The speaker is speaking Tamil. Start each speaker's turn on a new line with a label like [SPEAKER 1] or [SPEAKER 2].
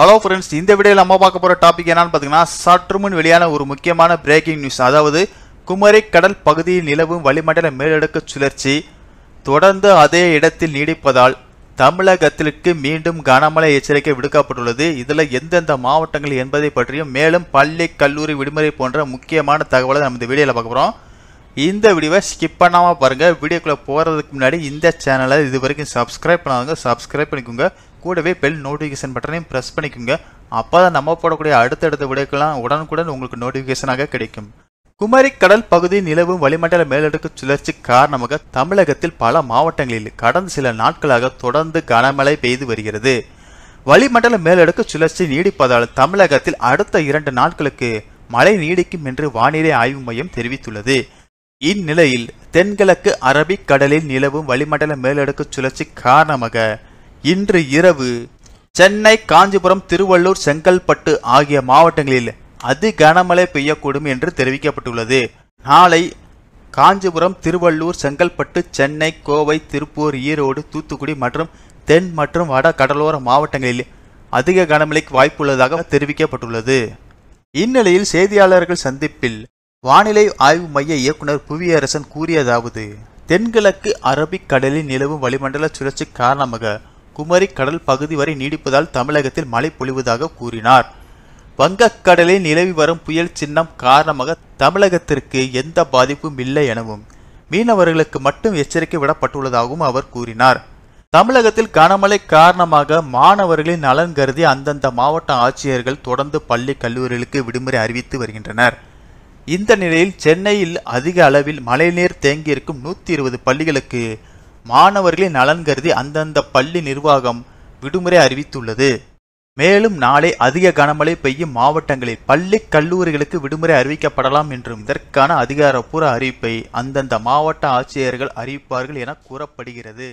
[SPEAKER 1] ஹலோ ஃப்ரெண்ட்ஸ் இந்த வீடியோவில் நம்ம பார்க்க போகிற டாபிக் என்னன்னு பார்த்தீங்கன்னா சற்று முன் வெளியான ஒரு முக்கியமான பிரேக்கிங் நியூஸ் அதாவது குமரி கடல் பகுதியில் நிலவும் வளிமண்டல மேலடுக்க சுழற்சி தொடர்ந்து அதே இடத்தில் நீடிப்பதால் தமிழகத்திற்கு மீண்டும் கனமழை எச்சரிக்கை விடுக்கப்பட்டுள்ளது இதில் எந்தெந்த மாவட்டங்கள் என்பதை பற்றியும் மேலும் பள்ளி கல்லூரி விடுமுறை போன்ற முக்கியமான தகவலை நம்ம இந்த வீடியோவில் பார்க்க போகிறோம் இந்த வீடியோவை ஸ்கிப் பண்ணாமல் பாருங்கள் வீடியோக்குள்ளே போகிறதுக்கு முன்னாடி இந்த சேனலை இது வரைக்கும் சப்ஸ்கிரைப் பண்ணாதவங்க சப்ஸ்கிரைப் பண்ணிக்கோங்க கூடவே பெல் நோட்டிஃபிகேஷன் பட்டனையும் ப்ரெஸ் பண்ணிக்கோங்க அப்போ நம்ம போடக்கூடிய அடுத்தடுத்த வீடியோக்கெல்லாம் உடனுக்குடன் உங்களுக்கு நோட்டிஃபிகேஷனாக கிடைக்கும் குமரி கடல் பகுதி நிலவும் வளிமண்டல மேலடுக்கு சுழற்சி காரணமாக தமிழகத்தில் பல மாவட்டங்களில் கடந்த சில நாட்களாக தொடர்ந்து கனமழை பெய்து வருகிறது வளிமண்டல மேலடுக்கு சுழற்சி நீடிப்பதால் தமிழகத்தில் அடுத்த இரண்டு நாட்களுக்கு மழை நீடிக்கும் என்று வானிலை ஆய்வு மையம் தெரிவித்துள்ளது இந்நிலையில் தென்கிழக்கு அரபிக் கடலில் நிலவும் வளிமண்டல மேலடுக்கு சுழற்சி காரணமாக இன்று இரவு சென்னை காஞ்சிபுரம் திருவள்ளூர் செங்கல்பட்டு ஆகிய மாவட்டங்களில் அதி கனமழை பெய்யக்கூடும் என்று தெரிவிக்கப்பட்டுள்ளது நாளை காஞ்சிபுரம் திருவள்ளூர் செங்கல்பட்டு சென்னை கோவை திருப்பூர் ஈரோடு தூத்துக்குடி மற்றும் தென் மற்றும் வட கடலோர மாவட்டங்களில் அதிக கனமழைக்கு வாய்ப்புள்ளதாக தெரிவிக்கப்பட்டுள்ளது இந்நிலையில் செய்தியாளர்கள் சந்திப்பில் வானிலை ஆய்வு மைய இயக்குனர் புவியரசன் கூறியதாவது தென்கிழக்கு அரபிக் கடலில் நிலவும் வளிமண்டல சுழற்சி காரணமாக குமரி கடல் பகுதி வரை நீடிப்பதால் தமிழகத்தில் மழை பொழிவதாக கூறினார் வங்கக்கடலில் நிலவி வரும் புயல் சின்னம் காரணமாக தமிழகத்திற்கு எந்த பாதிப்பும் இல்லை எனவும் மீனவர்களுக்கு மட்டும் எச்சரிக்கை விடப்பட்டுள்ளதாகவும் அவர் கூறினார் தமிழகத்தில் கனமழை காரணமாக மாணவர்களின் நலன் கருதி அந்தந்த மாவட்ட ஆட்சியர்கள் தொடர்ந்து பள்ளி கல்லூரிகளுக்கு விடுமுறை அறிவித்து வருகின்றனர் இந்த நிலையில் சென்னையில் அதிக அளவில் மழைநீர் தேங்கியிருக்கும் நூற்றி இருபது பள்ளிகளுக்கு மாணவர்களின் நலன் கருதி அந்தந்த பள்ளி நிர்வாகம் விடுமுறை அறிவித்துள்ளது மேலும் நாளை அதிக கனமழை பெய்யும் மாவட்டங்களில் பள்ளி கல்லூரிகளுக்கு விடுமுறை அறிவிக்கப்படலாம் என்றும் இதற்கான அதிகாரப்பூர்வ அறிவிப்பை அந்தந்த மாவட்ட ஆட்சியர்கள் அறிவிப்பார்கள் என கூறப்படுகிறது